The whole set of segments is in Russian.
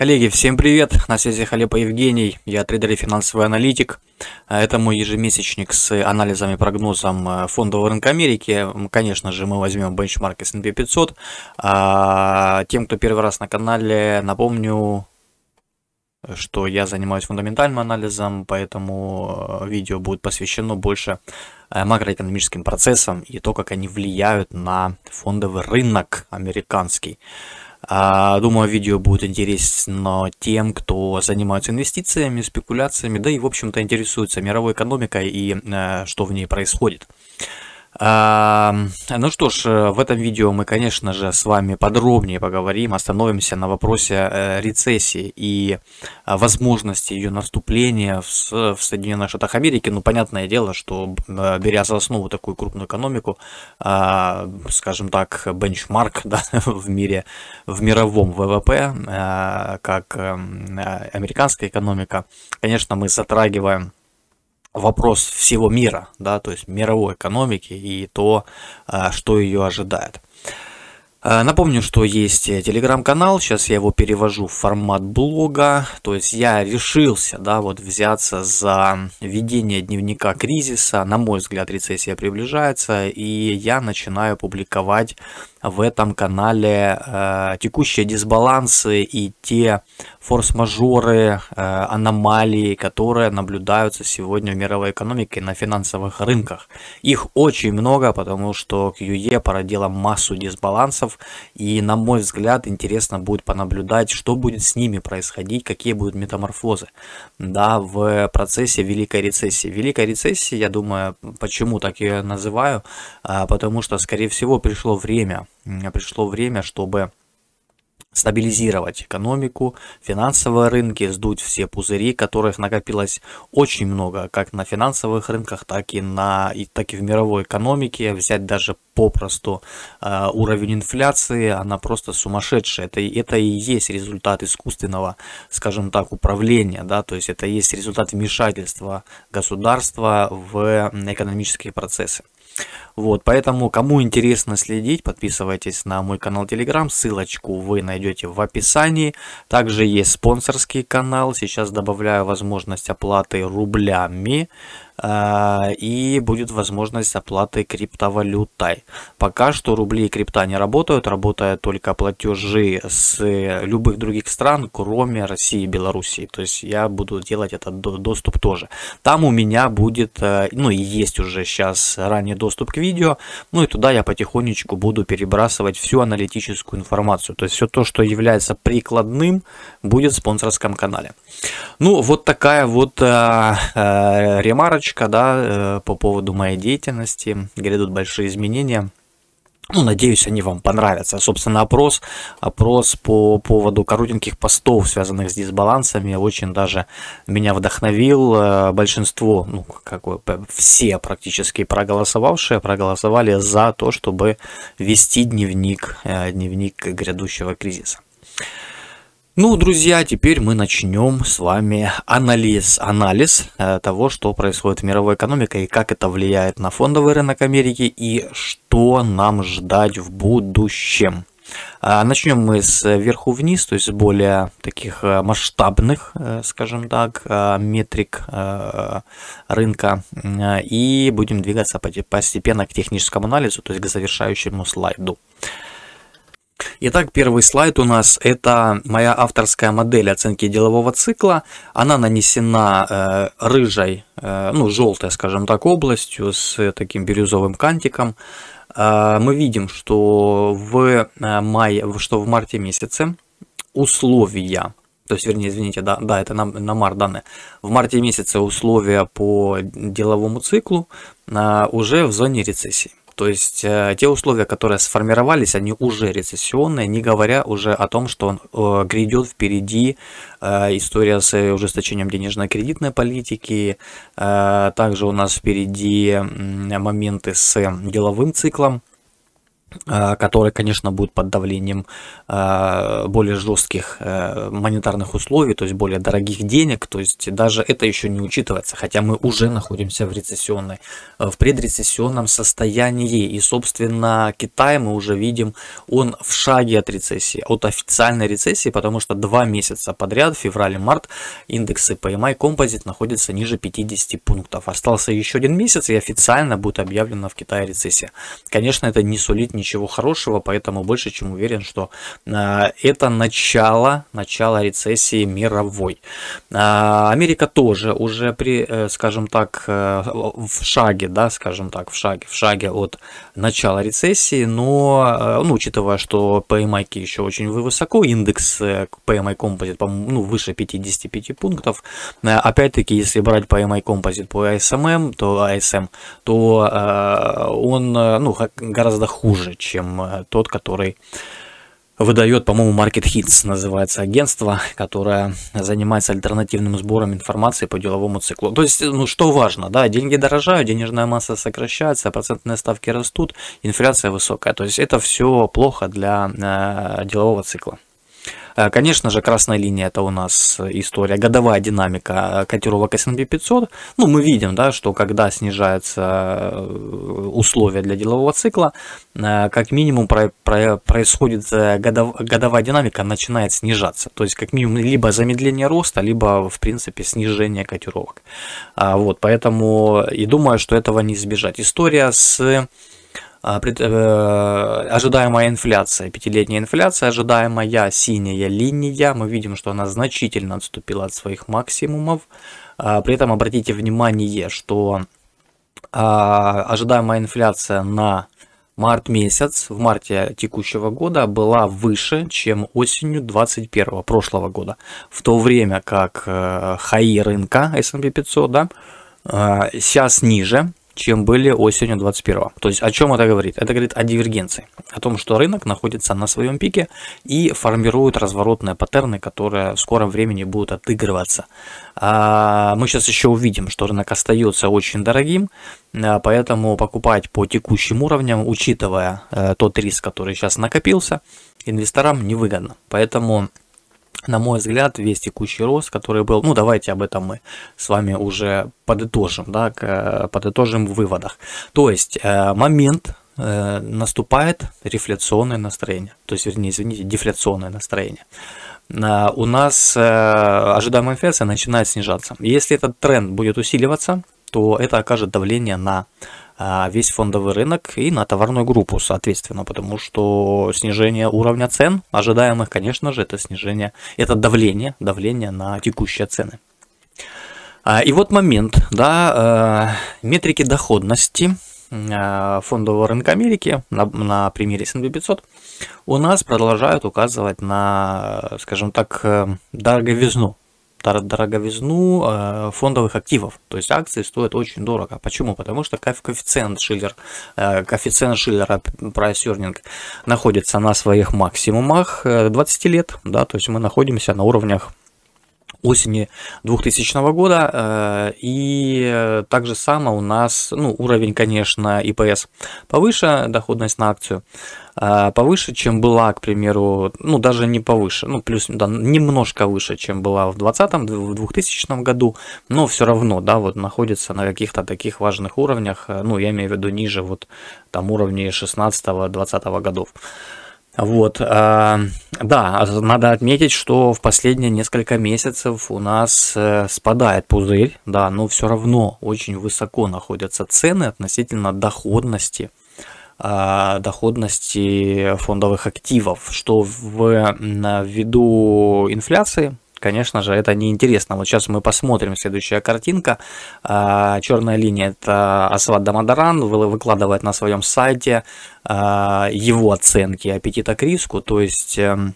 Коллеги, всем привет! На связи Халепа Евгений, я трейдер и финансовый аналитик. А Это мой ежемесячник с анализами, прогнозом э, фондового рынка Америки. Конечно же, мы возьмем бенчмарк S&P 500. А, тем, кто первый раз на канале, напомню, что я занимаюсь фундаментальным анализом, поэтому э, видео будет посвящено больше э, макроэкономическим процессам и то, как они влияют на фондовый рынок американский. А, думаю, видео будет интересно тем, кто занимается инвестициями, спекуляциями, да и, в общем-то, интересуется мировой экономикой и э, что в ней происходит. Ну что ж, э, в этом видео мы, конечно же, с вами подробнее поговорим, остановимся на вопросе э, рецессии и э, возможности ее наступления в Соединенных Штатах Америки. Ну, понятное дело, что беря за основу такую крупную экономику, а, скажем так, бенчмарк да, в мире, в мировом ВВП, как эм, американская экономика, конечно, мы затрагиваем вопрос всего мира, да, то есть мировой экономики и то, а, что ее ожидает. А, напомню, что есть э, телеграм-канал, сейчас я его перевожу в формат блога, то есть я решился, да, вот взяться за ведение дневника кризиса, на мой взгляд, рецессия приближается, и я начинаю публиковать в этом канале э, текущие дисбалансы и те форс-мажоры, э, аномалии, которые наблюдаются сегодня в мировой экономике на финансовых рынках. Их очень много, потому что QE породила массу дисбалансов, и на мой взгляд интересно будет понаблюдать, что будет с ними происходить, какие будут метаморфозы да, в процессе Великой рецессии. Великая рецессия, я думаю, почему так ее называю, э, потому что, скорее всего, пришло время пришло время, чтобы стабилизировать экономику, финансовые рынки, сдуть все пузыри, которых накопилось очень много, как на финансовых рынках, так и, на, и, так и в мировой экономике, взять даже попросту э, уровень инфляции, она просто сумасшедшая. Это, это и есть результат искусственного, скажем так, управления, да, то есть это и есть результат вмешательства государства в экономические процессы. Вот, поэтому, кому интересно следить, подписывайтесь на мой канал Telegram, ссылочку вы найдете в описании. Также есть спонсорский канал, сейчас добавляю возможность оплаты рублями. А, и будет возможность оплаты криптовалютой. Пока что рубли и крипта не работают, работают только платежи с э, любых других стран, кроме России и Белоруссии. То есть я буду делать этот доступ тоже. Там у меня будет, э, ну и есть уже сейчас ранний доступ к видео, ну и туда я потихонечку буду перебрасывать всю аналитическую информацию. То есть все то, что является прикладным, будет в спонсорском канале. Ну вот такая вот э, э, ремарочка разработчика, да, э, по поводу моей деятельности. Грядут большие изменения. Ну, надеюсь, они вам понравятся. Собственно, опрос, опрос по поводу коротеньких постов, связанных с дисбалансами, очень даже меня вдохновил. Э, большинство, ну, как бы все практически проголосовавшие, проголосовали за то, чтобы вести дневник, э, дневник грядущего кризиса. Ну, друзья, теперь мы начнем с вами анализ, анализ э, того, что происходит в мировой экономике и как это влияет на фондовый рынок Америки и что нам ждать в будущем. А, начнем мы с э, верху вниз, то есть более таких э, масштабных, скажем так, метрик рынка. И будем двигаться постепенно к техническому анализу, то есть к завершающему слайду. Итак, первый слайд у нас – это моя авторская модель оценки делового цикла. Она нанесена э, рыжей, э, ну, желтой, скажем так, областью с э, таким бирюзовым кантиком. Э, мы видим, что в, э, мае, что в марте месяце условия то есть, вернее, извините, да, да это на, на март данные. В марте месяце условия по деловому циклу а, уже в зоне рецессии. То есть э, те условия, которые сформировались, они уже рецессионные, не говоря уже о том, что он, э, грядет впереди э, история с ужесточением денежно-кредитной политики. Также у нас впереди моменты с деловым циклом а, который, конечно, будет под давлением а, более жестких э, монетарных условий, то есть более дорогих денег, то есть даже это еще не учитывается, хотя мы уже находимся в рецессионной, э, в предрецессионном состоянии, и, собственно, Китай мы уже видим, он в шаге от рецессии, от официальной рецессии, потому что два месяца подряд, февраль и март, индексы PMI Composite находятся ниже 50 пунктов. Остался еще один месяц, и официально будет объявлена в Китае рецессия. Конечно, это не сулит ничего хорошего, поэтому больше чем уверен, что а, это начало, начало рецессии мировой. А, Америка тоже уже при, э, скажем так, э, в шаге, да, скажем так, в шаге, в шаге от начала рецессии, но, э, ну, учитывая, что PMI еще очень высоко, индекс PMI Composite, ну, выше 55 пунктов, опять-таки, если брать PMI Composite по ISM, эм, то ASM, эм, то он, ну, гораздо хуже, ниже, чем э, тот, который выдает, по-моему, Market Hits, называется агентство, которое занимается альтернативным сбором информации по деловому циклу. То есть, ну что важно, да, деньги дорожают, денежная масса сокращается, процентные ставки растут, инфляция высокая. То есть это все плохо для э, делового цикла. Э, конечно же, красная линия это у нас история, годовая динамика э, котировок S&P 500. Ну, мы видим, да, что когда снижаются э, условия для делового цикла, как минимум про, про, происходит годов, годовая динамика начинает снижаться. То есть, как минимум, либо замедление роста, либо, в принципе, снижение котировок. А вот, поэтому и думаю, что этого не избежать. История с а, э, ожидаемая инфляция, пятилетняя инфляция, ожидаемая синяя линия, мы видим, что она значительно отступила от своих максимумов. А, при этом обратите внимание, что а, ожидаемая инфляция на март месяц, в марте текущего года, была выше, чем осенью 21 прошлого года. В то время как э, хаи рынка S&P 500, да, э, сейчас ниже, чем были осенью 21-го. То есть о чем это говорит? Это говорит о дивергенции, о том, что рынок находится на своем пике и формирует разворотные паттерны, которые в скором времени будут отыгрываться. А, мы сейчас еще увидим, что рынок остается очень дорогим, а, поэтому покупать по текущим уровням, учитывая э, тот риск, который сейчас накопился, инвесторам невыгодно. Поэтому на мой взгляд, весь текущий рост, который был, ну давайте об этом мы с вами уже подытожим, да, к, подытожим в выводах. То есть э, момент э, наступает рефляционное настроение, то есть, вернее, извините, дефляционное настроение. Э, у нас ожидаемая инфляция начинает снижаться. Если этот тренд будет усиливаться, то это окажет давление на а, весь фондовый рынок и на товарную группу, соответственно, потому что снижение уровня цен ожидаемых, конечно же, это снижение, это давление, давление на текущие цены. А, и вот момент, да, а, метрики доходности фондового рынка Америки на, на примере S&P 500 у нас продолжают указывать на, скажем так, э, дороговизну дороговизну э, фондовых активов. То есть акции стоят очень дорого. Почему? Потому что коэффициент Шиллер, э, коэффициент Шиллера price earning находится на своих максимумах 20 э, лет. Да, то есть мы находимся на уровнях осени 2000 года. Э, и э, также само у нас, ну, уровень, конечно, ИПС повыше, доходность на акцию э, повыше, чем была, к примеру, ну, даже не повыше, ну, плюс, да, немножко выше, чем была в 2020, в 2000 году, но все равно, да, вот находится на каких-то таких важных уровнях, ну, я имею в виду ниже вот там уровней 16-20 годов. Вот, а, да, а надо отметить, что в последние несколько месяцев у нас э, спадает пузырь, да, но все равно очень высоко находятся цены относительно доходности а, доходности фондовых активов, что в, ввиду инфляции конечно же, это неинтересно. Вот сейчас мы посмотрим следующая картинка. А, Черная линия – это Асват Дамадаран выкладывает на своем сайте а, его оценки аппетита к риску, то есть эм,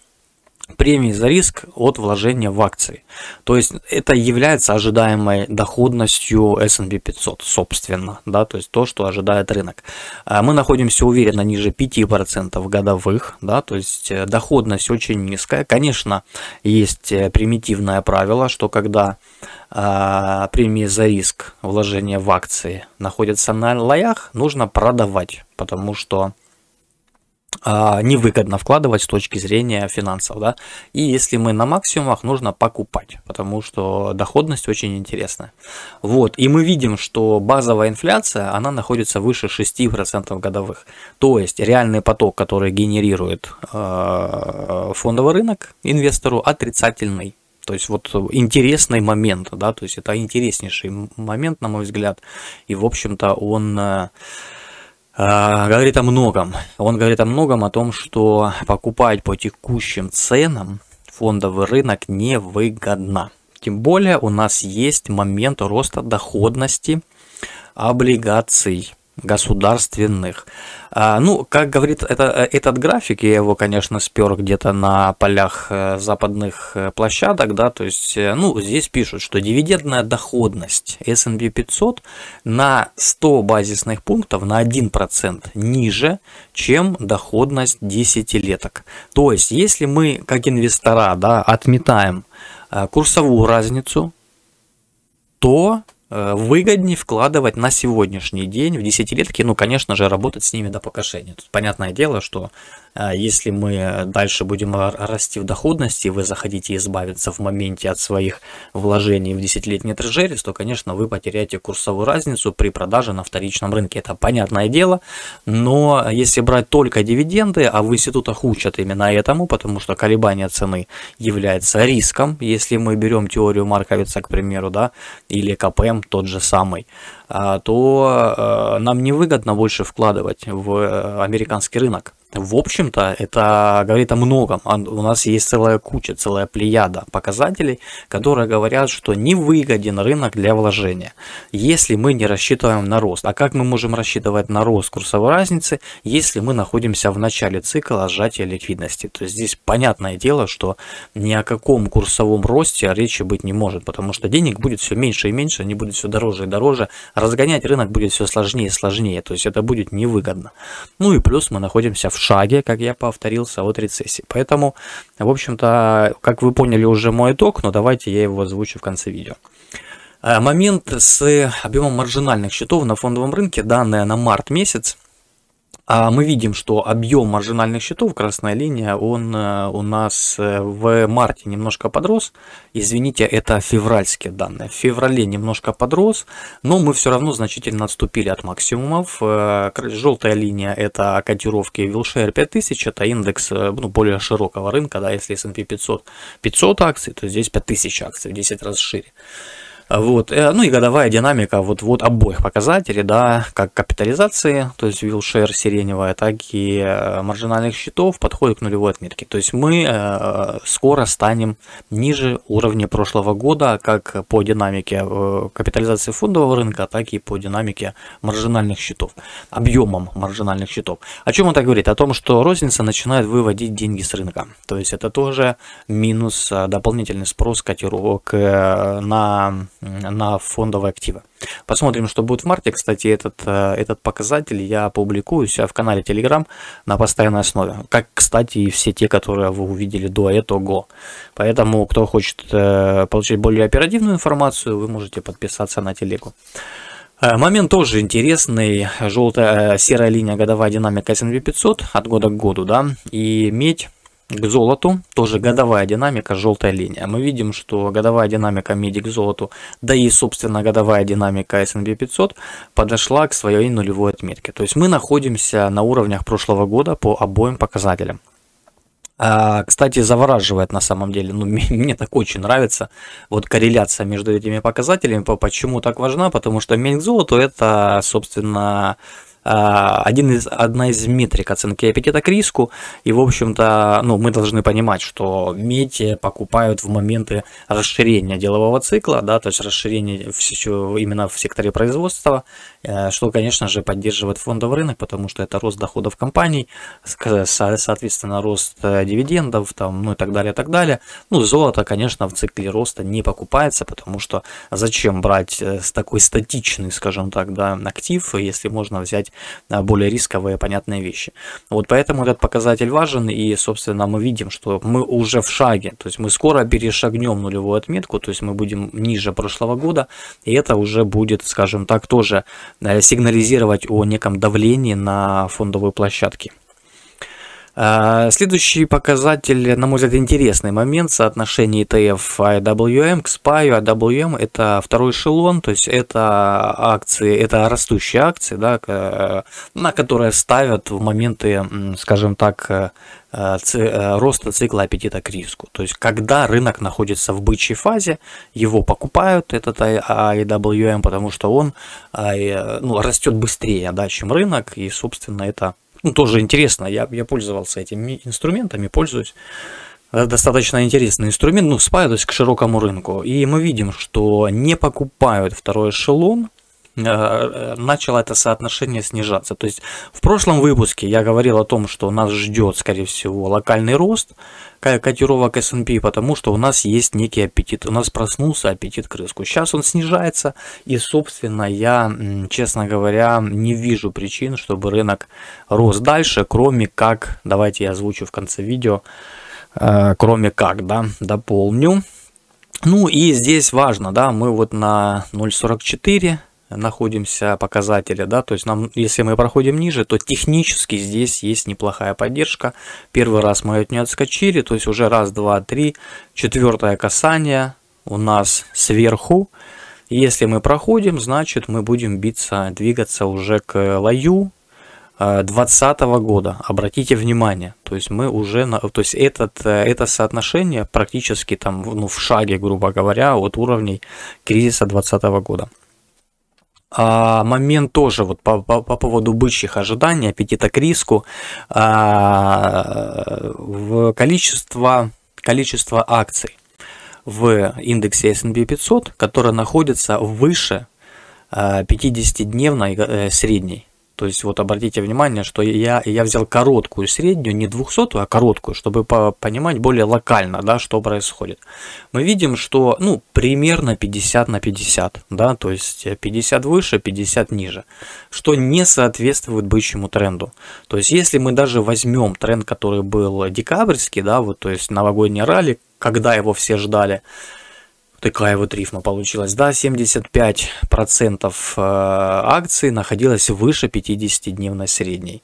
премии за риск от вложения в акции. То есть это является ожидаемой доходностью S&P 500, собственно, да, то есть то, что ожидает рынок. А мы находимся уверенно ниже 5% годовых, да, то есть э, доходность очень низкая. Конечно, есть э, примитивное правило, что когда э, премии за риск вложения в акции находятся на лоях, нужно продавать, потому что а, невыгодно вкладывать с точки зрения финансов, да. И если мы на максимумах, нужно покупать, потому что доходность очень интересная. Вот, и мы видим, что базовая инфляция, она находится выше 6% годовых. То есть реальный поток, который генерирует а, фондовый рынок инвестору, отрицательный. То есть вот интересный момент, да, то есть это интереснейший момент, на мой взгляд, и, в общем-то, он а, а, говорит о многом. Он говорит о многом, о том, что покупать по текущим ценам фондовый рынок невыгодно. Тем более у нас есть момент роста доходности облигаций государственных. А, ну, как говорит это, э, этот график, я его, конечно, спер где-то на полях э, западных э, площадок, да, то есть, ну, здесь пишут, что дивидендная доходность S&P 500 на 100 базисных пунктов на 1% ниже, чем доходность десятилеток. То есть, если мы, как инвестора, да, отметаем курсовую разницу, то Э, выгоднее вкладывать на сегодняшний день в десятилетки, ну, конечно же, работать с ними до покошения. Тут понятное дело, что а, если мы э, дальше будем расти в доходности, вы заходите избавиться в моменте от своих вложений в 10-летний трежерис, то, конечно, вы потеряете курсовую разницу при продаже на вторичном рынке. Это понятное дело, но если брать только дивиденды, а в институтах учат именно этому, потому что колебание цены является риском, если мы берем теорию Марковица, к примеру, да, или КПМ тот же самый, а, то э, нам невыгодно больше вкладывать в э, американский рынок в общем-то, это говорит о многом. А у нас есть целая куча, целая плеяда показателей, которые говорят, что невыгоден рынок для вложения, если мы не рассчитываем на рост. А как мы можем рассчитывать на рост курсовой разницы, если мы находимся в начале цикла сжатия ликвидности? То есть здесь понятное дело, что ни о каком курсовом росте речи быть не может, потому что денег будет все меньше и меньше, они будут все дороже и дороже, разгонять рынок будет все сложнее и сложнее, то есть это будет невыгодно. Ну и плюс мы находимся в шаге, как я повторился, от рецессии. Поэтому, в общем-то, как вы поняли уже мой итог, но давайте я его озвучу в конце видео. Э, момент с объемом маржинальных счетов на фондовом рынке, данные на март месяц, а мы видим, что объем маржинальных счетов, красная линия, он э, у нас э, в марте немножко подрос. Извините, это февральские данные. В феврале немножко подрос, но мы все равно значительно отступили от максимумов. Э, Желтая линия это котировки Wilshire 5000, это индекс ну, более широкого рынка. Да, если S&P 500 500 акций, то здесь 5000 акций, в 10 раз шире. Вот, э, ну и годовая динамика вот, вот обоих показателей, да, как капитализации, то есть вилшер сиреневая, так и э, маржинальных счетов подходит к нулевой отметке. То есть мы э, скоро станем ниже уровня прошлого года, как по динамике капитализации фондового рынка, так и по динамике маржинальных счетов, объемом маржинальных счетов. О чем это говорит? О том, что розница начинает выводить деньги с рынка. То есть это тоже минус дополнительный спрос котировок на на фондовые активы. Посмотрим, что будет в марте. Кстати, этот, э, этот показатель я публикую у себя в канале Telegram на постоянной основе. Как, кстати, и все те, которые вы увидели до этого. Поэтому, кто хочет э, получить более оперативную информацию, вы можете подписаться на телегу. Э, момент тоже интересный. Желтая, серая линия годовая динамика S&P 500 от года к году, да, и медь к золоту, тоже годовая динамика, желтая линия. Мы видим, что годовая динамика меди к золоту, да и, собственно, годовая динамика S&P 500 подошла к своей нулевой отметке. То есть мы находимся на уровнях прошлого года по обоим показателям. А, кстати, завораживает на самом деле, ну, мне, мне так очень нравится вот корреляция между этими показателями. Почему так важна? Потому что медь к золоту это, собственно, а, один из, одна из метрик оценки аппетита к риску. И, в общем-то, ну, мы должны понимать, что медь покупают в моменты расширения делового цикла, да, то есть расширение в, именно в секторе производства, э, что, конечно же, поддерживает фондовый рынок, потому что это рост доходов компаний, соответственно, рост э, дивидендов, там, ну и так далее, и так далее. Ну, золото, конечно, в цикле роста не покупается, потому что зачем брать э, такой статичный, скажем так, да, актив, если можно взять а, более рисковые, понятные вещи. Вот поэтому этот показатель важен, и, собственно, мы видим, что мы уже в шаге, то есть мы скоро перешагнем нулевую отметку, то есть мы будем ниже прошлого года, и это уже будет, скажем так, тоже э, сигнализировать о неком давлении на фондовые площадки. А, следующий показатель, на мой взгляд, интересный момент соотношение ETF IWM к SPY. IWM – это второй эшелон, то есть это акции, это растущие акции, да, на которые ставят в моменты, скажем так, э, э, роста цикла аппетита к риску. То есть, когда рынок находится в бычьей фазе, его покупают, этот IWM, потому что он э, ну, растет быстрее, да, чем рынок, и, собственно, это ну, тоже интересно, я, я пользовался этими инструментами, пользуюсь. Э, достаточно интересный инструмент, ну, спаялось к широкому рынку. И мы видим, что не покупают второй эшелон, Э, начало это соотношение снижаться. То есть в прошлом выпуске я говорил о том, что нас ждет, скорее всего, локальный рост котировок S&P, потому что у нас есть некий аппетит, у нас проснулся аппетит к риску. Сейчас он снижается, и, собственно, я, честно говоря, не вижу причин, чтобы рынок рос дальше, кроме как, давайте я озвучу в конце видео, э, кроме как, да, дополню. Ну и здесь важно, да, мы вот на 0.44 находимся показателя, да, то есть нам, если мы проходим ниже, то технически здесь есть неплохая поддержка. Первый раз мы от нее отскочили, то есть уже раз, два, три, четвертое касание у нас сверху. Если мы проходим, значит мы будем биться, двигаться уже к лаю 2020 э, года. Обратите внимание, то есть мы уже, то есть этот, э, это соотношение практически там ну, в шаге, грубо говоря, от уровней кризиса 2020 года а, момент тоже вот по, по, по поводу бычьих ожиданий, аппетита к риску, а, в количество, количество акций в индексе S&P 500, которое находится выше 50-дневной а, э, средней. То есть вот обратите внимание, что я, я взял короткую среднюю, не 200, а короткую, чтобы по понимать более локально, да, что происходит. Мы видим, что ну, примерно 50 на 50, да, то есть 50 выше, 50 ниже, что не соответствует бычьему тренду. То есть если мы даже возьмем тренд, который был декабрьский, да, вот, то есть новогодний ралли, когда его все ждали, такая вот рифма получилась. Да, 75% э, акций находилось выше 50-дневной средней.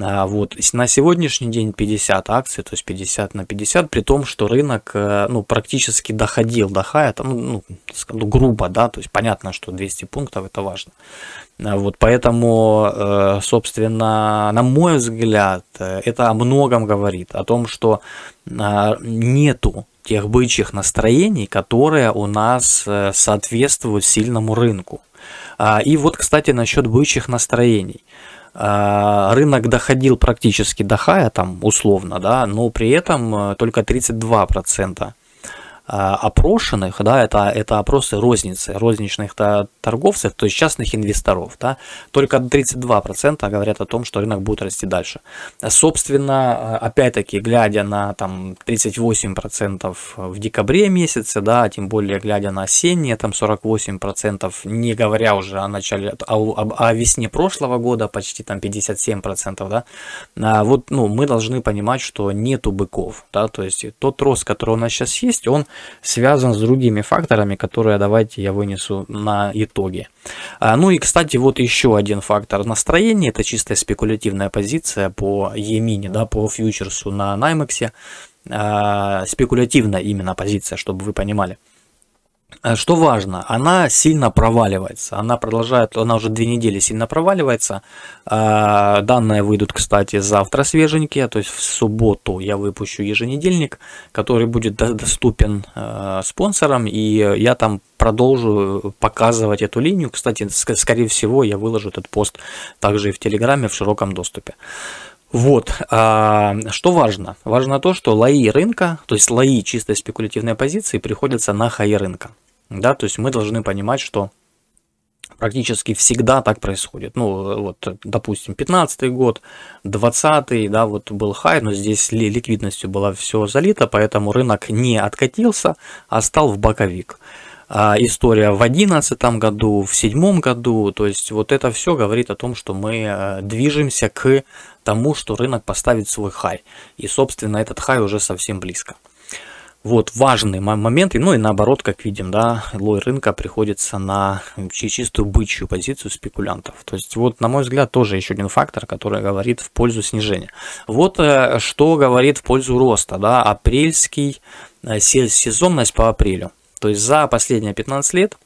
А, вот. На сегодняшний день 50 акций, то есть 50 на 50, при том, что рынок э, ну, практически доходил до хая, ну, ну, ну, грубо, да, то есть понятно, что 200 пунктов это важно. А, вот, поэтому, э, собственно, на мой взгляд, э, это о многом говорит, о том, что а, нету тех бычьих настроений, которые у нас соответствуют сильному рынку. И вот, кстати, насчет бычьих настроений – а, рынок доходил практически до хая, там, условно, да, но при этом э, только 32% процента. А, опрошенных, да, это, это опросы розницы, розничных торговцев, то есть частных инвесторов, да, только 32% говорят о том, что рынок будет расти дальше. Собственно, а, опять-таки, глядя на там 38% в декабре месяце, да, а тем более глядя на осенние, там 48%, не говоря уже о начале, о, о, о весне прошлого года, почти там 57%, да, вот, ну, мы должны понимать, что нету быков, да, то есть тот рост, который у нас сейчас есть, он связан с другими факторами, которые давайте я вынесу на итоге. А, ну и, кстати, вот еще один фактор настроения, это чистая спекулятивная позиция по Емине, да, по фьючерсу на Наймексе, а, спекулятивная именно позиция, чтобы вы понимали. А, что важно, она сильно проваливается, она продолжает, она уже две недели сильно проваливается. А, данные выйдут, кстати, завтра свеженькие, то есть в субботу я выпущу еженедельник, который будет доступен а, спонсорам, и я там продолжу показывать эту линию. Кстати, скорее всего, я выложу этот пост также и в Телеграме в широком доступе. Вот, а, что важно? Важно то, что лои рынка, то есть лои чистой спекулятивной позиции приходятся на хай рынка. Да, то есть мы должны понимать, что практически всегда так происходит. Ну, вот, допустим, 15 год, 20 да, вот был хай, но здесь ликвидностью было все залито, поэтому рынок не откатился, а стал в боковик. А, история в 2011 году, в 2007 году. То есть вот это все говорит о том, что мы э, движемся к тому, что рынок поставит свой хай. И, собственно, этот хай уже совсем близко. Вот важный момент, ну и наоборот, как видим, да, лой рынка приходится на чистую бычью позицию спекулянтов. То есть вот, на мой взгляд, тоже еще один фактор, который говорит в пользу снижения. Вот э, что говорит в пользу роста, да, апрельский, э, сезонность по апрелю. То есть за последние 15 лет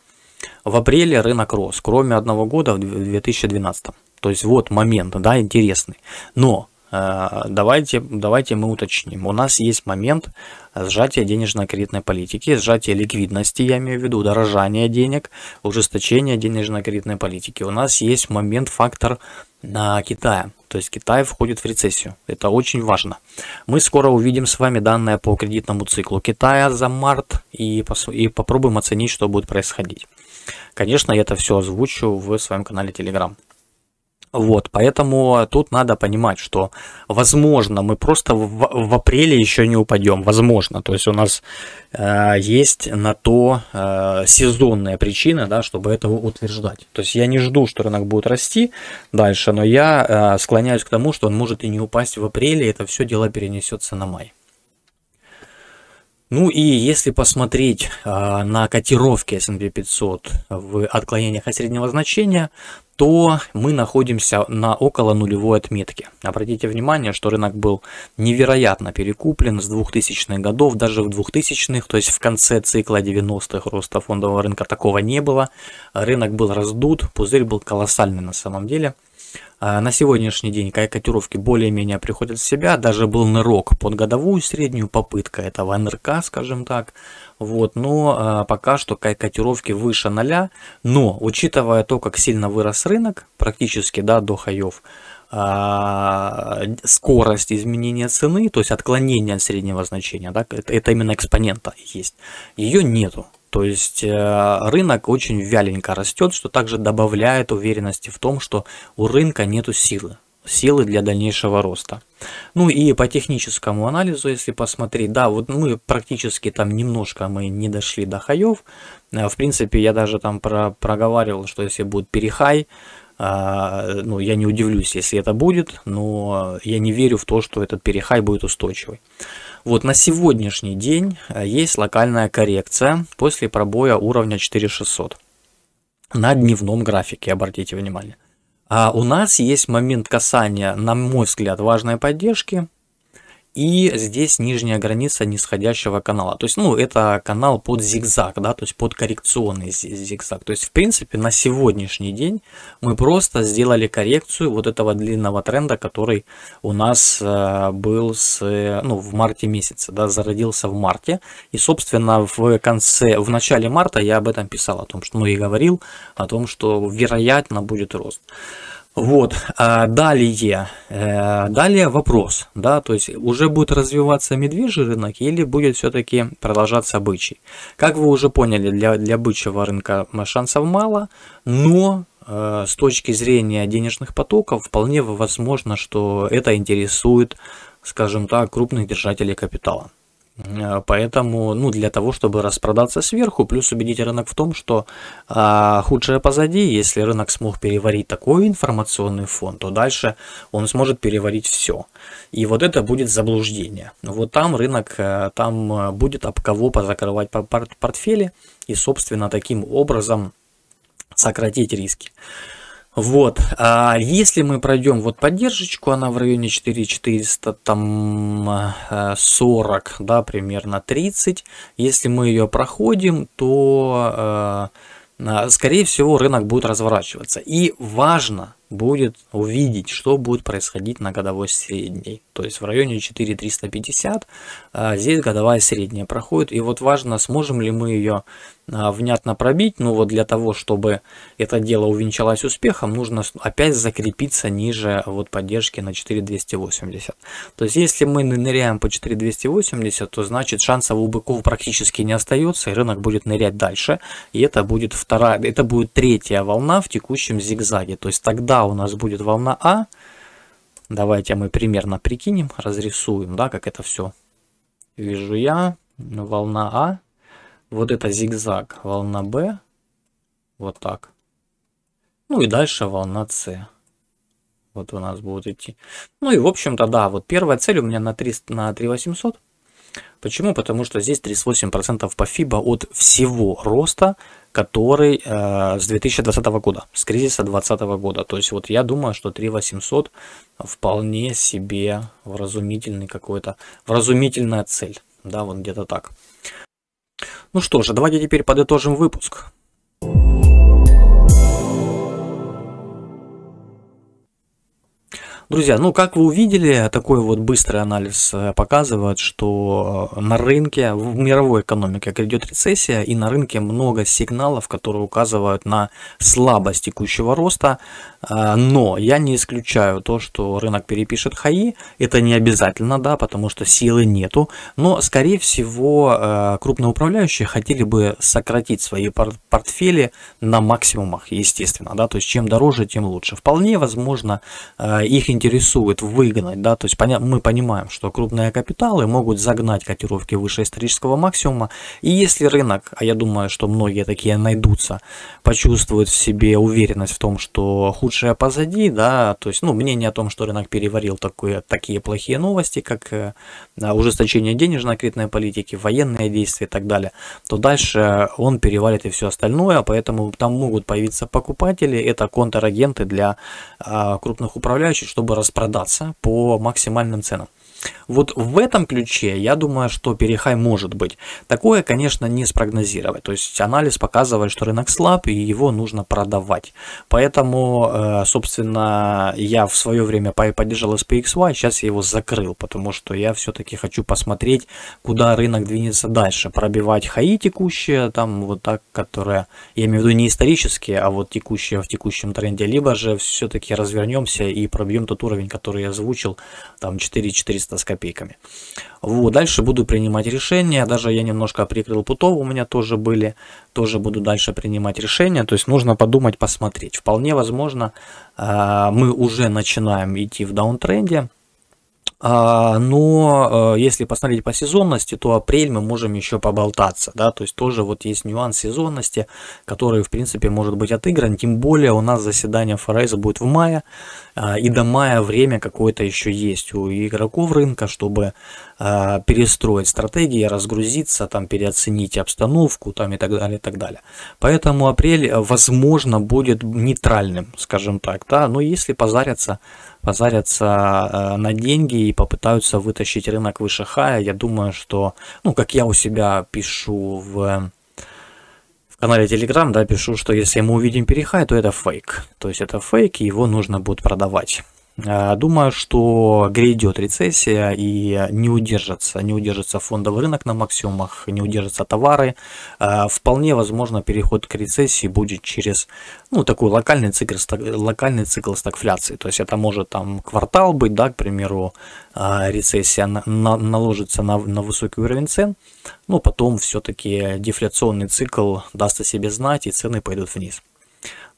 в апреле рынок рос, кроме одного года в 2012. То есть вот момент, да, интересный. Но э, давайте, давайте мы уточним. У нас есть момент сжатия денежно-кредитной политики, сжатия ликвидности, я имею в виду, дорожание денег, ужесточение денежно-кредитной политики. У нас есть момент фактор на э, Китая. То есть Китай входит в рецессию. Это очень важно. Мы скоро увидим с вами данные по кредитному циклу Китая за март и, и попробуем оценить, что будет происходить. Конечно, я это все озвучу в своем канале Telegram. Вот, поэтому тут надо понимать, что, возможно, мы просто в, в апреле еще не упадем, возможно, то есть у нас э, есть на то э, сезонная причина, да, чтобы этого утверждать. То есть я не жду, что рынок будет расти дальше, но я э, склоняюсь к тому, что он может и не упасть в апреле, это все дело перенесется на май. Ну и если посмотреть э, на котировки S&P 500 в отклонениях от среднего значения, то мы находимся на около нулевой отметке. Обратите внимание, что рынок был невероятно перекуплен с 2000-х годов, даже в 2000-х, то есть в конце цикла 90-х роста фондового рынка такого не было. Рынок был раздут, пузырь был колоссальный на самом деле – а, на сегодняшний день корректировки более-менее приходят в себя. Даже был нырок под годовую среднюю попытка этого НРК, скажем так. Вот, но а, пока что корректировки выше 0. Но, учитывая то, как сильно вырос рынок, практически да, до хаев, а, скорость изменения цены, то есть отклонение от среднего значения, да, это, это именно экспонента есть, ее нету. То есть э, рынок очень вяленько растет, что также добавляет уверенности в том, что у рынка нету силы силы для дальнейшего роста. Ну и по техническому анализу, если посмотреть, да, вот мы практически там немножко мы не дошли до хаев. Э, в принципе, я даже там про проговаривал, что если будет перехай, э, ну, я не удивлюсь, если это будет, но я не верю в то, что этот перехай будет устойчивый. Вот на сегодняшний день э, есть локальная коррекция после пробоя уровня 4600 на дневном графике, обратите внимание. А у нас есть момент касания, на мой взгляд, важной поддержки и здесь нижняя граница нисходящего канала. То есть, ну, это канал под зигзаг, да, то есть под коррекционный зигзаг. То есть, в принципе, на сегодняшний день мы просто сделали коррекцию вот этого длинного тренда, который у нас э, был с, ну, в марте месяце, да, зародился в марте. И, собственно, в конце, в начале марта я об этом писал, о том, что, ну, и говорил о том, что вероятно будет рост. Вот, а далее, э, далее вопрос, да, то есть уже будет развиваться медвежий рынок или будет все-таки продолжаться бычий? Как вы уже поняли, для, для бычьего рынка шансов мало, но э, с точки зрения денежных потоков вполне возможно, что это интересует, скажем так, крупных держателей капитала. Э, поэтому, ну, для того, чтобы распродаться сверху, плюс убедить рынок в том, что а, худшее позади, если рынок смог переварить такой информационный фон, то дальше он сможет переварить все. И вот это будет заблуждение. Вот там рынок, э, там э, будет об кого позакрывать портфели и, собственно, таким образом сократить риски. Вот, а если мы пройдем вот поддержечку, она в районе 4400, там 40, э, да, примерно 30. Если мы ее проходим, то, э, э, скорее всего, рынок будет разворачиваться. И важно, будет увидеть, что будет происходить на годовой средней. То есть в районе 4350 а, здесь годовая средняя проходит. И вот важно, сможем ли мы ее а, внятно пробить. Ну вот для того, чтобы это дело увенчалось успехом, нужно опять закрепиться ниже а, вот поддержки на 4280. То есть если мы ныряем по 4280, то значит шансов у быков практически не остается, и рынок будет нырять дальше. И это будет вторая, это будет третья волна в текущем зигзаге. То есть тогда когда у нас будет волна А, давайте мы примерно прикинем, разрисуем, да, как это все. Вижу я, волна А, вот это зигзаг, волна Б, вот так. Ну и дальше волна С. Вот у нас будут идти. Ну и в общем-то, да, вот первая цель у меня на 3, на 3800. Почему? Потому что здесь 38% по FIBA от всего роста, который э, с 2020 года, с кризиса 2020 года. То есть вот я думаю, что 3800 вполне себе вразумительный какой-то, вразумительная цель. Да, вот где-то так. Ну что же, давайте теперь подытожим выпуск. Thank Друзья, ну как вы увидели, такой вот быстрый анализ э, показывает, что э, на рынке, в мировой экономике идет рецессия, и на рынке много сигналов, которые указывают на слабость текущего роста, э, но я не исключаю то, что рынок перепишет хаи, это не обязательно, да, потому что силы нету, но скорее всего крупные управляющие хотели бы сократить свои портфели на максимумах, естественно, да, то есть чем дороже, тем лучше. Вполне возможно их интересует выгнать, да, то есть поня мы понимаем, что крупные капиталы могут загнать котировки выше исторического максимума, и если рынок, а я думаю, что многие такие найдутся, почувствуют в себе уверенность в том, что худшее позади, да, то есть, ну, мнение о том, что рынок переварил такое, такие плохие новости, как э, ужесточение денежно-кредитной политики, военные действия и так далее, то дальше он переварит и все остальное, поэтому там могут появиться покупатели, это контрагенты для э, крупных управляющих, чтобы чтобы распродаться по максимальным ценам. Вот в этом ключе я думаю, что перехай может быть. Такое, конечно, не спрогнозировать. То есть анализ показывает, что рынок слаб и его нужно продавать. Поэтому, э, собственно, я в свое время поддержал SPXY, сейчас я его закрыл, потому что я все-таки хочу посмотреть, куда рынок двинется дальше. Пробивать хаи текущие, там вот так, которые, я имею в виду не исторические, а вот текущие в текущем тренде, либо же все-таки развернемся и пробьем туда тот уровень, который я озвучил, там 4400 с копейками. Вот, дальше буду принимать решения, даже я немножко прикрыл путов, у меня тоже были, тоже буду дальше принимать решения, то есть нужно подумать, посмотреть. Вполне возможно, а, мы уже начинаем идти в даунтренде, а, но э, если посмотреть по сезонности, то апрель мы можем еще поболтаться, да, то есть тоже вот есть нюанс сезонности, который, в принципе, может быть отыгран, тем более у нас заседание Форейза будет в мае, а, и до мая время какое-то еще есть у игроков рынка, чтобы а, перестроить стратегии, разгрузиться, там, переоценить обстановку, там, и так далее, и так далее. Поэтому апрель, э, возможно, будет нейтральным, скажем так, да, но если позарятся позарятся э, на деньги и попытаются вытащить рынок выше хая. Я думаю, что, ну, как я у себя пишу в канале Telegram, да, пишу, что если мы увидим перехай, то это фейк. То есть это фейк, и его нужно будет продавать. Э, думаю, что грядет рецессия и не удержится, не удержится фондовый рынок на максимумах, не удержатся товары. Э, вполне возможно переход к рецессии будет через ну, такой локальный цикл, локальный цикл стагфляции. То есть это может там квартал быть, да, к примеру, э, рецессия наложится на, на высокий уровень цен, но потом все-таки дефляционный цикл даст о себе знать и цены пойдут вниз.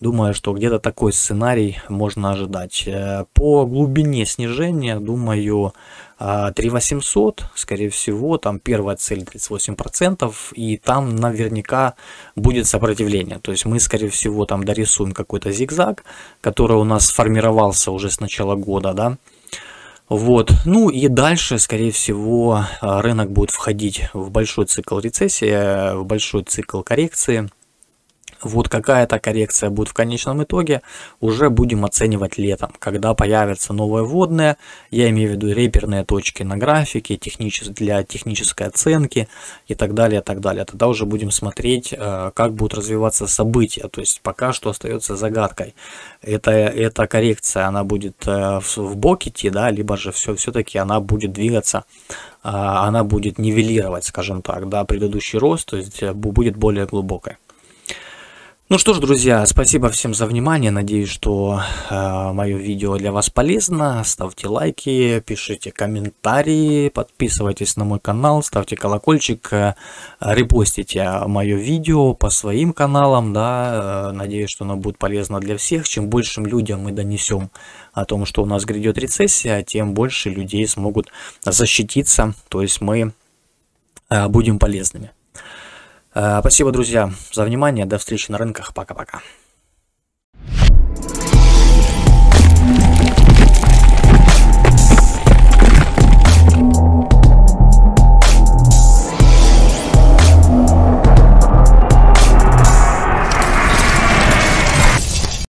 Думаю, что где-то такой сценарий можно ожидать. Э, по глубине снижения, думаю, 3800, э, скорее всего, там первая цель 38%, и там наверняка будет сопротивление. То есть мы, скорее всего, там дорисуем какой-то зигзаг, который у нас сформировался уже с начала года, да, вот. Ну и дальше, скорее всего, э, рынок будет входить в большой цикл рецессии, в большой цикл коррекции. Вот какая-то коррекция будет в конечном итоге, уже будем оценивать летом, когда появятся новые вводные, я имею в виду реперные точки на графике, техничес, для технической оценки и так далее, и так далее. Тогда уже будем смотреть, э, как будут развиваться события, то есть пока что остается загадкой. Это, эта коррекция, она будет э, в, в бокете, да, либо же все-таки она будет двигаться а, она будет нивелировать, скажем так, да, предыдущий рост, то есть э, будет более глубокой. Ну что ж, друзья, спасибо всем за внимание. Надеюсь, что э, мое видео для вас полезно. Ставьте лайки, пишите комментарии, подписывайтесь на мой канал, ставьте колокольчик, э, репостите мое видео по своим каналам. Да, э, надеюсь, что оно будет полезно для всех. Чем большим людям мы донесем о том, что у нас грядет рецессия, тем больше людей смогут защититься. То есть мы э, будем полезными. Э, спасибо, друзья, за внимание. До встречи на рынках. Пока-пока.